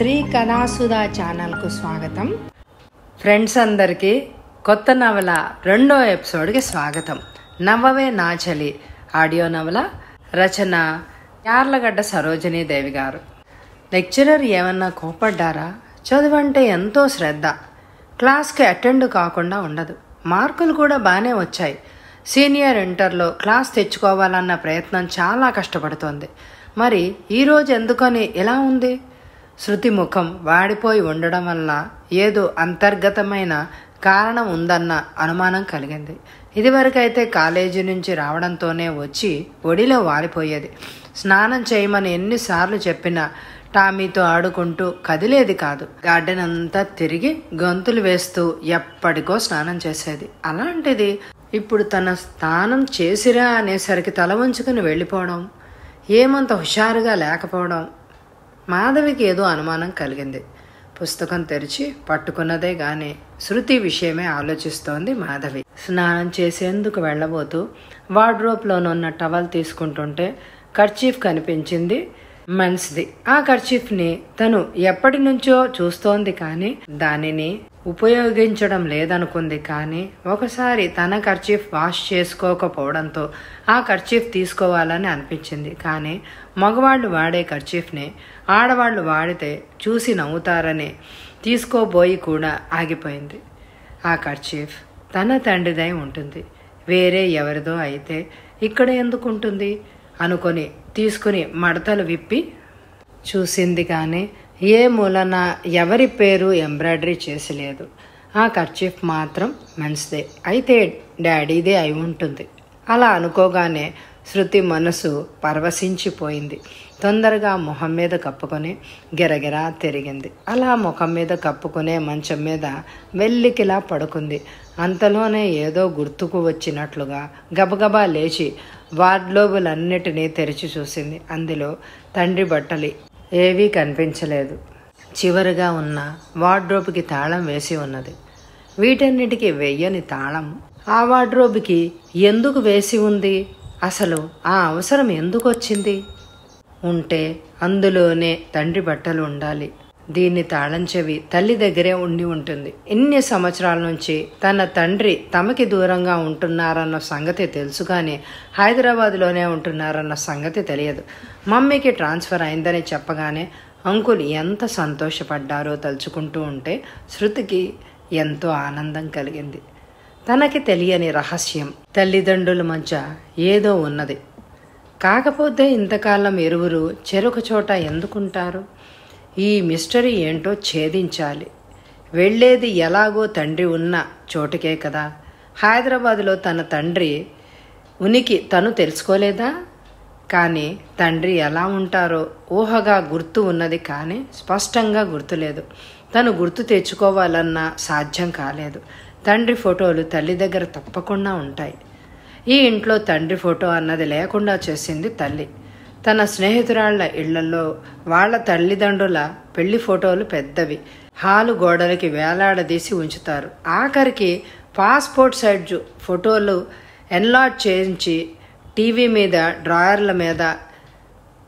శ్రీ కళాసుధా ఛానల్కు స్వాగతం ఫ్రెండ్స్ అందరికీ కొత్త నవల రెండో ఎపిసోడ్కి స్వాగతం నవ్వవే నాచలి ఆడియో నవల రచన యార్లగడ్డ సరోజనీ దేవి గారు లెక్చరర్ ఏమన్నా కోపడ్డారా చదువంటే ఎంతో శ్రద్ధ క్లాస్కి అటెండ్ కాకుండా ఉండదు మార్కులు కూడా బాగానే వచ్చాయి సీనియర్ ఇంటర్లో క్లాస్ తెచ్చుకోవాలన్న ప్రయత్నం చాలా కష్టపడుతోంది మరి ఈరోజు ఎందుకని ఎలా ఉంది శృతి ముఖం వాడిపోయి ఉండడం వల్ల ఏదో అంతర్గతమైన కారణం ఉందన్న అనుమానం కలిగింది ఇదివరకైతే కాలేజీ నుంచి రావడంతోనే వచ్చి ఒడిలో వాలిపోయేది స్నానం చేయమని ఎన్నిసార్లు చెప్పినా టామీతో ఆడుకుంటూ కదిలేది కాదు గార్డెన్ అంతా తిరిగి గొంతులు వేస్తూ ఎప్పటికో స్నానం చేసేది అలాంటిది ఇప్పుడు తన స్నానం చేసిరా అనేసరికి తల వంచుకుని వెళ్ళిపోవడం ఏమంత హుషారుగా లేకపోవడం మాధవికి ఏదో అనుమానం కలిగింది పుస్తకం తెరిచి పట్టుకున్నదే గాని శృతి విషయమే ఆలోచిస్తోంది మాధవి స్నానం చేసేందుకు వెళ్ళబోతూ వార్డ్రోబ్లోనున్న టవల్ తీసుకుంటుంటే కర్చీఫ్ కనిపించింది మంచిది ఆ ని తను ఎప్పటి నుంచో చూస్తోంది కానీ దానిని ఉపయోగించడం లేదనుకుంది కానీ ఒకసారి తన ఖర్చీఫ్ వాష్ చేసుకోకపోవడంతో ఆ ఖర్చీఫ్ తీసుకోవాలని అనిపించింది కానీ మగవాళ్ళు వాడే ఖర్చీఫ్ని ఆడవాళ్ళు వాడితే చూసి నవ్వుతారని తీసుకోబోయి కూడా ఆగిపోయింది ఆ ఖర్చీఫ్ తన తండ్రిదై ఉంటుంది వేరే ఎవరిదో అయితే ఇక్కడ ఎందుకుంటుంది అనుకొని తీసుకుని మడతలు విప్పి చూసింది కానీ ఏ మూలన ఎవరి పేరు ఎంబ్రాయిడరీ చేసి లేదు ఆ కర్చీఫ్ మాత్రం మంచిదే అయితే డాడీదే అయి ఉంటుంది అలా అనుకోగానే శృతి మనసు పరవశించిపోయింది తొందరగా మొహం మీద కప్పుకొని గిరగిరా తిరిగింది అలా ముఖం మీద కప్పుకునే మంచం మీద వెల్లికిలా పడుకుంది అంతలోనే ఏదో గుర్తుకు వచ్చినట్లుగా గబగబా లేచి వార్డ్లోబులన్నిటినీ తెరిచి చూసింది అందులో తండ్రి బట్టలు ఏవీ కనిపించలేదు చివరిగా ఉన్న వార్డ్రోబ్కి తాళం వేసి ఉన్నది వీటన్నిటికీ వెయ్యని తాళం ఆ వార్డ్రోబ్కి ఎందుకు వేసి ఉంది అసలు ఆ అవసరం ఎందుకు వచ్చింది ఉంటే అందులోనే తండ్రి బట్టలు ఉండాలి దీన్ని తాళం చెవి తల్లి దగ్గరే ఉండి ఉంటుంది ఎన్ని సంవత్సరాల నుంచి తన తండ్రి తమకి దూరంగా ఉంటున్నారన్న సంగతి తెలుసు కానీ హైదరాబాద్లోనే ఉంటున్నారన్న సంగతి తెలియదు మమ్మీకి ట్రాన్స్ఫర్ అయిందని చెప్పగానే అంకుల్ ఎంత సంతోషపడ్డారో తలుచుకుంటూ ఉంటే శృతికి ఎంతో ఆనందం కలిగింది తనకి తెలియని రహస్యం తల్లిదండ్రుల మధ్య ఏదో ఉన్నది కాకపోతే ఇంతకాలం ఎరువులు చెరొక చోట ఎందుకుంటారు ఈ మిస్టరీ ఏంటో ఛేదించాలి వెళ్ళేది ఎలాగో తండ్రి ఉన్న చోటుకే కదా హైదరాబాదులో తన తండ్రి ఉనికి తను తెలుసుకోలేదా కానీ తండ్రి ఎలా ఉంటారో ఊహగా గుర్తు ఉన్నది కానీ స్పష్టంగా గుర్తులేదు తను గుర్తు తెచ్చుకోవాలన్నా సాధ్యం కాలేదు తండ్రి ఫోటోలు తల్లి దగ్గర తప్పకుండా ఉంటాయి ఈ ఇంట్లో తండ్రి ఫోటో అన్నది లేకుండా చేసింది తల్లి తన స్నేహితురాళ్ల ఇళ్లలో వాళ్ల తల్లిదండ్రుల పెళ్లి ఫోటోలు పెద్దవి హాలు గోడలకి వేలాడదీసి ఉంచుతారు ఆఖరికి పాస్పోర్ట్ సైజు ఫోటోలు ఎన్లాడ్ చేయించి టీవీ మీద డ్రాయర్ల మీద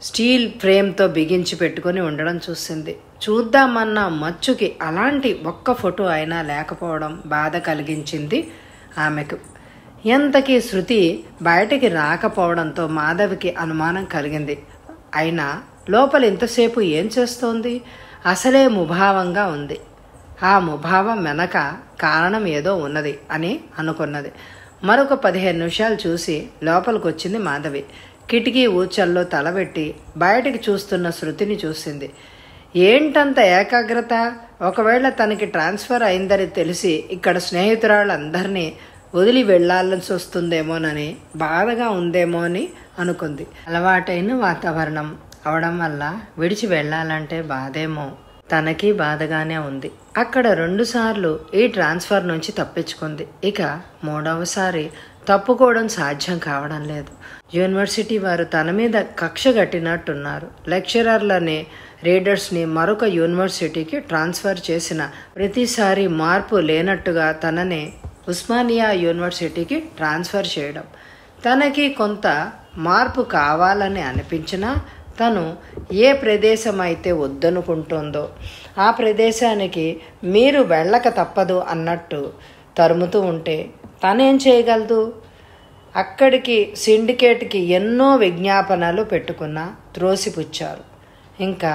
స్టీల్ ఫ్రేమ్తో బిగించి పెట్టుకొని ఉండడం చూసింది చూద్దామన్న మచ్చుకి అలాంటి ఒక్క ఫోటో అయినా లేకపోవడం బాధ కలిగించింది ఆమెకు ఇంతకీ శృతి బయటికి రాకపోవడంతో మాధవికి అనుమానం కలిగింది అయినా లోపల ఇంతసేపు ఏం చేస్తోంది అసలే ముభావంగా ఉంది ఆ ముభావం వెనక కారణం ఏదో ఉన్నది అని అనుకున్నది మరొక పదిహేను నిమిషాలు చూసి లోపలికి వచ్చింది మాధవి కిటికీ ఊచల్లో తలబెట్టి బయటికి చూస్తున్న శృతిని చూసింది ఏంటంత ఏకాగ్రత ఒకవేళ తనకి ట్రాన్స్ఫర్ అయిందని తెలిసి ఇక్కడ స్నేహితురాళ్ళందరినీ వదిలి వెళ్లాల్సి వస్తుందేమోనని బాధగా ఉందేమో అని అనుకుంది అలవాటైన వాతావరణం అవడం వల్ల విడిచి వెళ్ళాలంటే బాధేమో తనకి బాధగానే ఉంది అక్కడ రెండుసార్లు ఈ ట్రాన్స్ఫర్ నుంచి తప్పించుకుంది ఇక మూడవసారి తప్పుకోవడం సాధ్యం కావడం లేదు యూనివర్సిటీ వారు తన మీద కక్ష కట్టినట్టున్నారు లెక్చరర్లని రీడర్స్ని మరొక యూనివర్సిటీకి ట్రాన్స్ఫర్ చేసిన ప్రతిసారి మార్పు లేనట్టుగా తనని ఉస్మానియా యూనివర్సిటీకి ట్రాన్స్ఫర్ చేయడం తనకి కొంత మార్పు కావాలని అనిపించినా తను ఏ ప్రదేశం అయితే వద్దనుకుంటుందో ఆ ప్రదేశానికి మీరు వెళ్ళక తప్పదు అన్నట్టు తరుముతూ ఉంటే తనేం చేయగలదు అక్కడికి సిండికేట్కి ఎన్నో విజ్ఞాపనలు పెట్టుకున్న త్రోసిపుచ్చారు ఇంకా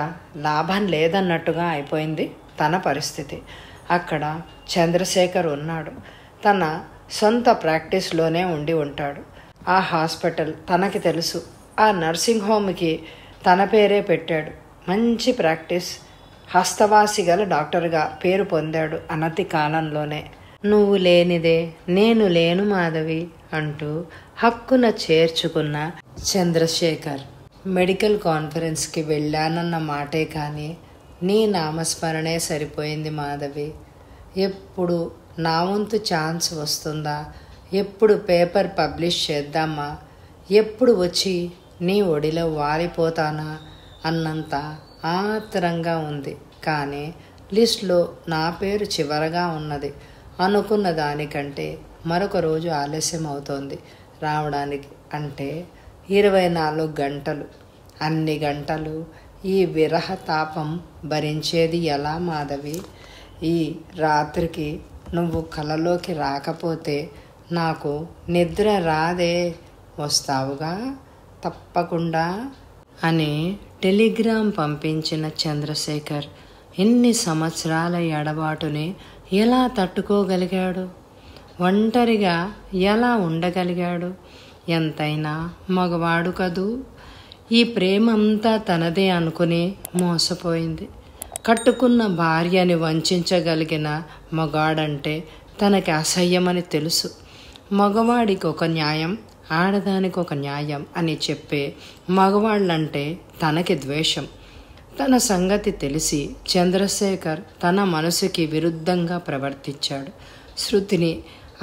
లాభం లేదన్నట్టుగా అయిపోయింది తన పరిస్థితి అక్కడ చంద్రశేఖర్ ఉన్నాడు తన సొంత ప్రాక్టీస్లోనే ఉండి ఉంటాడు ఆ హాస్పిటల్ తనకి తెలుసు ఆ నర్సింగ్ హోమ్కి తన పేరే పెట్టాడు మంచి ప్రాక్టీస్ హస్తవాసి గల డాక్టర్గా పేరు పొందాడు అనతి కాలంలోనే నువ్వు లేనిదే నేను లేను మాధవి అంటూ హక్కున చేర్చుకున్న చంద్రశేఖర్ మెడికల్ కాన్ఫరెన్స్కి వెళ్ళానన్న మాటే కానీ నీ నామస్మరణే సరిపోయింది మాధవి ఎప్పుడు నా వంతు ఛాన్స్ వస్తుందా ఎప్పుడు పేపర్ పబ్లిష్ చేద్దామా ఎప్పుడు వచ్చి నీ ఒడిలో వాలిపోతానా అన్నంత ఆత్రంగా ఉంది కానీ లిస్ట్లో నా పేరు చివరగా ఉన్నది అనుకున్న దానికంటే మరొక రోజు ఆలస్యం అవుతోంది రావడానికి అంటే ఇరవై నాలుగు గంటలు అన్ని గంటలు ఈ విరహ తాపం భరించేది ఎలా మాధవి ఈ రాత్రికి నువ్వు కలలోకి రాకపోతే నాకు నిద్ర రాదే వస్తావుగా తప్పకుండా అని టెలిగ్రామ్ పంపించిన చంద్రశేఖర్ ఎన్ని సంవత్సరాల ఎడబాటుని ఎలా తట్టుకోగలిగాడు ఒంటరిగా ఎలా ఉండగలిగాడు ఎంతైనా మగవాడు కదూ ఈ ప్రేమంతా తనదే అనుకుని మోసపోయింది కట్టుకున్న భార్యని వంచగలిగిన మగాడంటే తనకి అసహ్యమని తెలుసు మగవాడికి ఒక న్యాయం ఆడదానికి ఒక న్యాయం అని చెప్పే మగవాళ్ళంటే తనకి ద్వేషం తన సంగతి తెలిసి చంద్రశేఖర్ తన మనసుకి విరుద్ధంగా ప్రవర్తించాడు శృతిని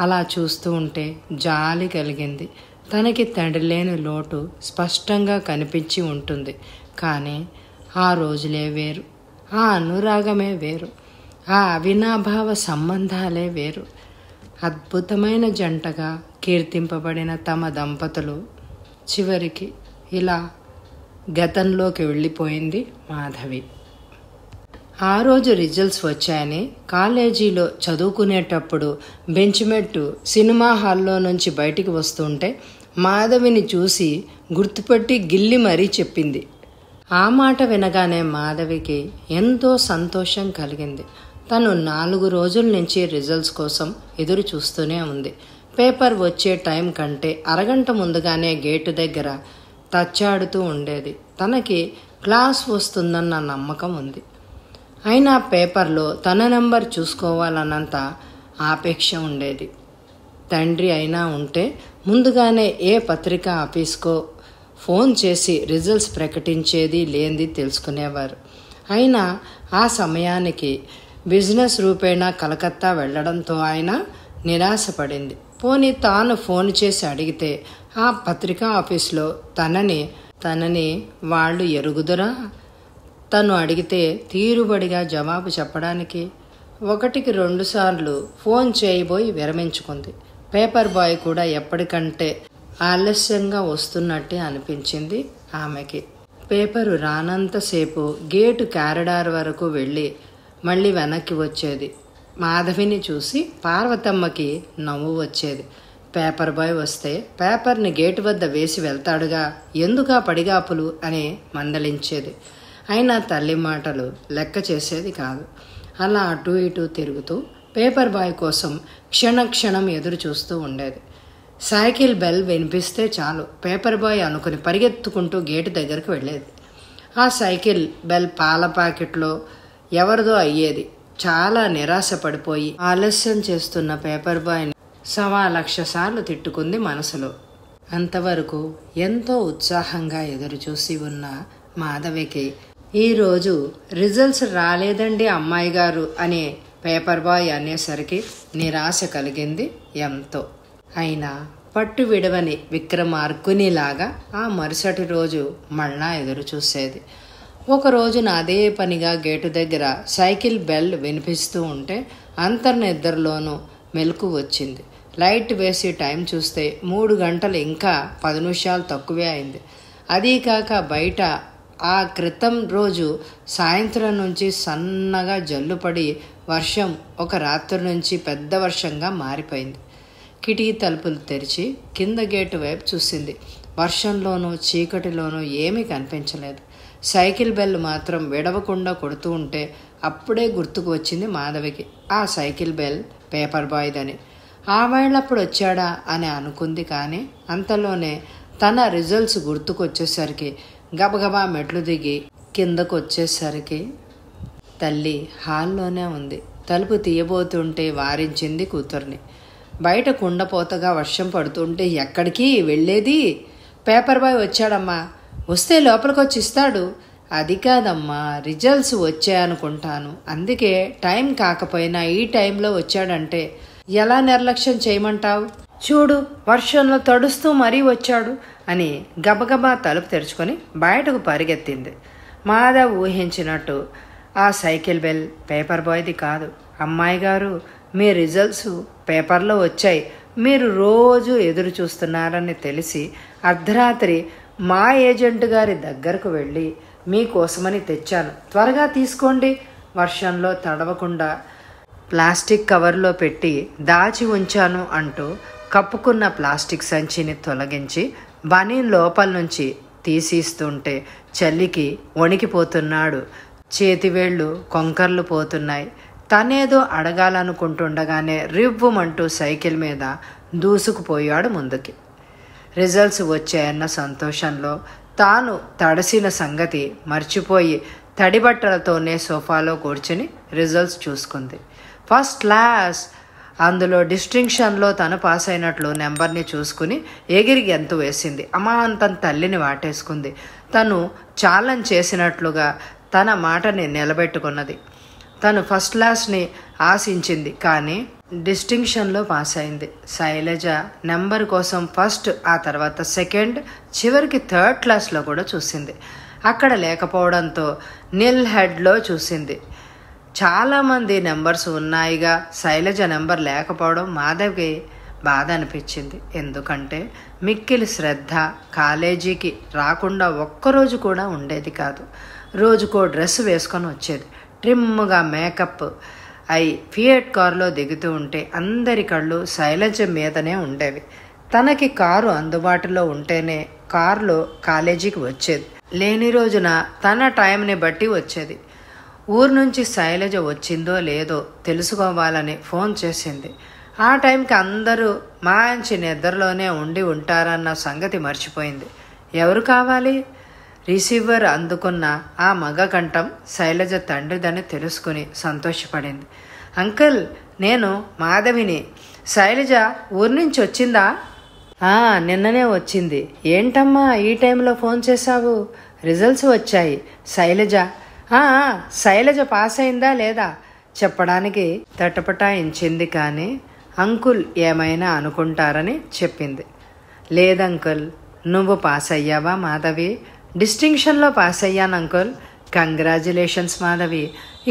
అలా చూస్తూ ఉంటే జాలి కలిగింది తనకి తండ్రి లేని లోటు స్పష్టంగా కనిపించి ఉంటుంది కానీ ఆ రోజులే వేరు ఆ అనురాగమే వేరు ఆ అవినాభావ సంబంధాలే వేరు అద్భుతమైన జంటగా కీర్తింపబడిన తమ దంపతులు చివరికి ఇలా గతంలోకి వెళ్ళిపోయింది మాధవి ఆ రోజు రిజల్ట్స్ వచ్చాయని కాలేజీలో చదువుకునేటప్పుడు మెట్టు సినిమా హాల్లో నుంచి బయటికి వస్తుంటే మాధవిని చూసి గుర్తుపట్టి గిల్లి మరీ చెప్పింది ఆ మాట వినగానే మాధవికి ఎంతో సంతోషం కలిగింది తను నాలుగు రోజుల నుంచి రిజల్ట్స్ కోసం ఎదురు చూస్తూనే ఉంది పేపర్ వచ్చే టైం కంటే అరగంట ముందుగానే గేటు దగ్గర తచ్చాడుతూ ఉండేది తనకి క్లాస్ వస్తుందన్న నమ్మకం ఉంది అయినా పేపర్లో తన నెంబర్ చూసుకోవాలన్నంత ఆపేక్ష ఉండేది తండ్రి అయినా ఉంటే ముందుగానే ఏ పత్రిక ఆఫీస్కో ఫోన్ చేసి రిజల్ట్స్ ప్రకటించేది లేనిది తెలుసుకునేవారు అయినా ఆ సమయానికి బిజినెస్ రూపేణా కలకత్తా వెళ్లడంతో ఆయన నిరాశపడింది పోనీ తాను ఫోన్ చేసి అడిగితే ఆ పత్రికా ఆఫీస్లో తనని తనని వాళ్ళు ఎరుగుదురా తను అడిగితే తీరుబడిగా జవాబు చెప్పడానికి ఒకటికి రెండుసార్లు ఫోన్ చేయబోయి విరమించుకుంది పేపర్ బాయ్ కూడా ఎప్పటికంటే ఆలస్యంగా వస్తున్నట్టే అనిపించింది ఆమెకి పేపరు రానంతసేపు గేటు క్యారడార్ వరకు వెళ్ళి మళ్ళీ వెనక్కి వచ్చేది మాధవిని చూసి పార్వతమ్మకి నవ్వు వచ్చేది పేపర్ బాయ్ వస్తే పేపర్ని గేటు వద్ద వేసి వెళ్తాడుగా ఎందుకా పడిగాపులు అని మందలించేది అయినా తల్లి మాటలు లెక్క చేసేది కాదు అలా అటు ఇటు తిరుగుతూ పేపర్ బాయ్ కోసం క్షణ క్షణం ఎదురు చూస్తూ ఉండేది సైకిల్ బెల్ వినిపిస్తే చాలు పేపర్ బాయ్ అనుకుని పరిగెత్తుకుంటూ గేటు దగ్గరకు వెళ్ళేది ఆ సైకిల్ బెల్ పాల ప్యాకెట్లో ఎవరిదో అయ్యేది చాలా నిరాశపడిపోయి ఆలస్యం చేస్తున్న పేపర్ బాయ్ని సవా లక్ష సార్లు తిట్టుకుంది మనసులో అంతవరకు ఎంతో ఉత్సాహంగా ఎదురుచూసి ఉన్న మాధవికి ఈరోజు రిజల్ట్స్ రాలేదండి అమ్మాయి గారు అనే పేపర్ బాయ్ అనేసరికి నిరాశ కలిగింది ఎంతో అయినా పట్టు విడవని విక్రమార్కునిలాగా ఆ మరుసటి రోజు మళ్ళా ఎదురు చూసేది ఒక రోజున అదే పనిగా గేటు దగ్గర సైకిల్ బెల్ వినిపిస్తూ ఉంటే అంతర్నిద్రలోనూ మెలకు వచ్చింది లైట్ వేసి టైం చూస్తే మూడు గంటలు ఇంకా పది నిమిషాలు తక్కువే అయింది అదీ కాక బయట ఆ క్రితం రోజు సాయంత్రం నుంచి సన్నగా జల్లుపడి వర్షం ఒక రాత్రి నుంచి పెద్ద వర్షంగా మారిపోయింది కిటికీ తలుపులు తెరిచి కింద గేటు వైపు చూసింది వర్షంలోనూ చీకటిలోనూ ఏమీ కనిపించలేదు సైకిల్ బెల్ మాత్రం విడవకుండా కొడుతూ ఉంటే అప్పుడే గుర్తుకు వచ్చింది మాధవికి ఆ సైకిల్ బెల్ పేపర్ బాయ్దని ఆ వేళప్పుడు వచ్చాడా అని అనుకుంది కానీ అంతలోనే తన రిజల్ట్స్ గుర్తుకొచ్చేసరికి గబగబా మెట్లు దిగి కిందకు వచ్చేసరికి తల్లి హాల్లోనే ఉంది తలుపు తీయబోతుంటే వారించింది కూతుర్ని బయట కుండపోతగా వర్షం పడుతుంటే ఎక్కడికి వెళ్ళేది పేపర్ బాయ్ వచ్చాడమ్మా వస్తే లోపలికొచ్చి ఇస్తాడు అది కాదమ్మా రిజల్ట్స్ వచ్చాయనుకుంటాను అందుకే టైం కాకపోయినా ఈ టైంలో వచ్చాడంటే ఎలా నిర్లక్ష్యం చేయమంటావు చూడు వర్షంలో తడుస్తూ మరీ వచ్చాడు అని గబగబా తలుపు తెరుచుకొని బయటకు పరిగెత్తింది మాధవ్ ఊహించినట్టు ఆ సైకిల్ బెల్ పేపర్ బాయ్ది కాదు అమ్మాయి గారు మీ రిజల్ట్స్ పేపర్లో వచ్చాయి మీరు రోజు ఎదురు చూస్తున్నారని తెలిసి అర్ధరాత్రి మా ఏజెంట్ గారి దగ్గరకు వెళ్ళి మీకోసమని తెచ్చాను త్వరగా తీసుకోండి వర్షంలో తడవకుండా ప్లాస్టిక్ కవర్లో పెట్టి దాచి ఉంచాను అంటూ కప్పుకున్న ప్లాస్టిక్ సంచిని తొలగించి బనీ లోపల నుంచి తీసిస్తుంటే చలికి వణికిపోతున్నాడు చేతివేళ్లు కొంకర్లు పోతున్నాయి తనేదో అడగాలనుకుంటుండగానే రివ్వుమంటూ సైకిల్ మీద దూసుకుపోయాడు ముందుకి రిజల్ట్స్ వచ్చాయన్న సంతోషంలో తాను తడసిన సంగతి మర్చిపోయి తడిబట్టలతోనే సోఫాలో కూర్చుని రిజల్ట్స్ చూసుకుంది ఫస్ట్ క్లాస్ అందులో డిస్టింక్షన్లో తను పాస్ అయినట్లు నెంబర్ని చూసుకుని ఎగిరి గెంతు వేసింది అమాంతం తల్లిని వాటేసుకుంది తను ఛాలెంజ్ చేసినట్లుగా తన మాటని నిలబెట్టుకున్నది తను ఫస్ట్ క్లాస్ని ఆశించింది కానీ డిస్టింక్షన్లో పాస్ అయింది శైలజ నెంబర్ కోసం ఫస్ట్ ఆ తర్వాత సెకండ్ చివరికి థర్డ్ క్లాస్లో కూడా చూసింది అక్కడ లేకపోవడంతో నిల్ హెడ్లో చూసింది చాలామంది నెంబర్స్ ఉన్నాయిగా శైలజ నెంబర్ లేకపోవడం మాధవ్కి బాధ అనిపించింది ఎందుకంటే మిక్కిలి శ్రద్ధ కాలేజీకి రాకుండా ఒక్కరోజు కూడా ఉండేది కాదు రోజుకో డ్రెస్ వేసుకొని వచ్చేది ట్రిమ్గా మేకప్ అయి ఫియట్ కారులో దిగుతూ ఉంటే అందరి కళ్ళు శైలజ మీదనే ఉండేవి తనకి కారు అందుబాటులో ఉంటేనే కారులో కాలేజీకి వచ్చేది లేని రోజున తన టైంని బట్టి వచ్చేది ఊరు నుంచి శైలజ వచ్చిందో లేదో తెలుసుకోవాలని ఫోన్ చేసింది ఆ టైంకి అందరూ మంచి నిద్రలోనే ఉండి ఉంటారన్న సంగతి మర్చిపోయింది ఎవరు కావాలి రిసీవర్ అందుకున్న ఆ మగ కంఠం శైలజ తండ్రిదని తెలుసుకుని సంతోషపడింది అంకుల్ నేను మాధవిని శైలజ ఊరి నుంచి వచ్చిందా నిన్ననే వచ్చింది ఏంటమ్మా ఈ టైంలో ఫోన్ చేశావు రిజల్ట్స్ వచ్చాయి శైలజ శైలజ పాస్ అయిందా లేదా చెప్పడానికి తటపటాయించింది కానీ అంకుల్ ఏమైనా అనుకుంటారని చెప్పింది లేదంకుల్ నువ్వు పాస్ అయ్యావా మాధవి డిస్టింక్షన్లో పాస్ అయ్యాను అంకుల్ కంగ్రాచులేషన్స్ మాధవి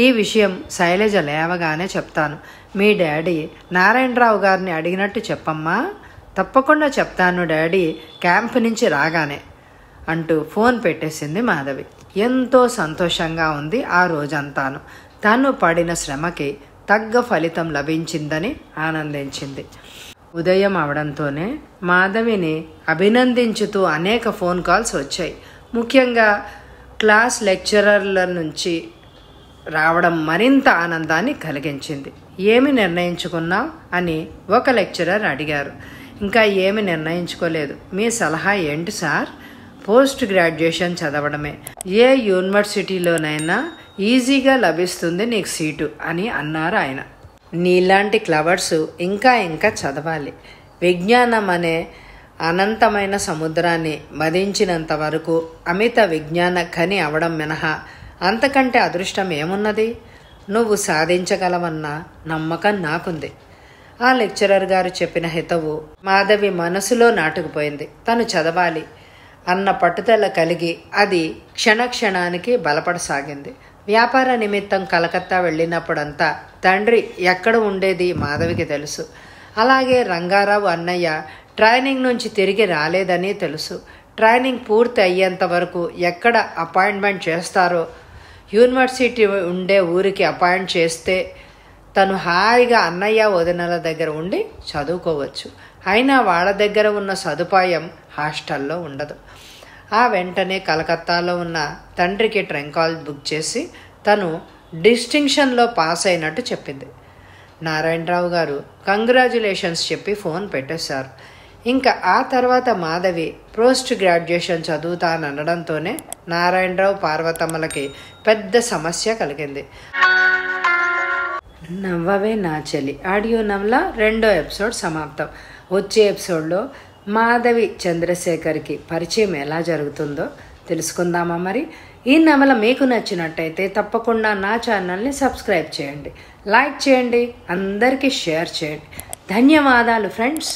ఈ విషయం శైలజ లేవగానే చెప్తాను మీ డాడీ నారాయణరావు గారిని అడిగినట్టు చెప్పమ్మా తప్పకుండా చెప్తాను డాడీ క్యాంప్ నుంచి రాగానే అంటూ ఫోన్ పెట్టేసింది మాధవి ఎంతో సంతోషంగా ఉంది ఆ రోజంతాను తను పడిన శ్రమకి తగ్గ ఫలితం లభించిందని ఆనందించింది ఉదయం అవడంతోనే మాధవిని అభినందించుతూ అనేక ఫోన్ కాల్స్ వచ్చాయి ముఖ్యంగా క్లాస్ లెక్చరర్ల నుంచి రావడం మరింత ఆనందాన్ని కలిగించింది ఏమి నిర్ణయించుకున్నా అని ఒక లెక్చరర్ అడిగారు ఇంకా ఏమి నిర్ణయించుకోలేదు మీ సలహా ఏంటి సార్ పోస్ట్ గ్రాడ్యుయేషన్ చదవడమే ఏ యూనివర్సిటీలోనైనా ఈజీగా లభిస్తుంది నీకు సీటు అని అన్నారు ఆయన నీలాంటి క్లవర్స్ ఇంకా ఇంకా చదవాలి విజ్ఞానం అనే అనంతమైన సముద్రాన్ని మదించినంత వరకు అమిత విజ్ఞాన ఖని అవడం మినహా అంతకంటే అదృష్టం ఏమున్నది నువ్వు సాధించగలవన్న నమ్మకం నాకుంది ఆ లెక్చరర్ గారు చెప్పిన హితవు మాధవి మనసులో నాటుకుపోయింది తను చదవాలి అన్న పట్టుదల కలిగి అది క్షణక్షణానికి బలపడసాగింది వ్యాపార నిమిత్తం కలకత్తా వెళ్ళినప్పుడంతా తండ్రి ఎక్కడ ఉండేది మాధవికి తెలుసు అలాగే రంగారావు అన్నయ్య ట్రైనింగ్ నుంచి తిరిగి రాలేదని తెలుసు ట్రైనింగ్ పూర్తి అయ్యేంత వరకు ఎక్కడ అపాయింట్మెంట్ చేస్తారో యూనివర్సిటీ ఉండే ఊరికి అపాయింట్ చేస్తే తను హాయిగా అన్నయ్య వదినల దగ్గర ఉండి చదువుకోవచ్చు అయినా వాళ్ళ దగ్గర ఉన్న సదుపాయం హాస్టల్లో ఉండదు ఆ వెంటనే కలకత్తాలో ఉన్న తండ్రికి ట్రంకాల్ బుక్ చేసి తను డిస్టింక్షన్లో పాస్ అయినట్టు చెప్పింది నారాయణరావు గారు కంగ్రాచులేషన్స్ చెప్పి ఫోన్ పెట్టేశారు ఇంకా ఆ తర్వాత మాధవి పోస్ట్ గ్రాడ్యుయేషన్ చదువుతాననడంతోనే నారాయణరావు పార్వతమ్మలకి పెద్ద సమస్య కలిగింది నవ్వవే నా చెలి ఆడియో నవల రెండో ఎపిసోడ్ సమాప్తం వచ్చే ఎపిసోడ్లో మాధవి చంద్రశేఖర్కి పరిచయం ఎలా జరుగుతుందో తెలుసుకుందామా మరి ఈ నవల మీకు నచ్చినట్టయితే తప్పకుండా నా ఛానల్ని సబ్స్క్రైబ్ చేయండి లైక్ చేయండి అందరికీ షేర్ చేయండి ధన్యవాదాలు ఫ్రెండ్స్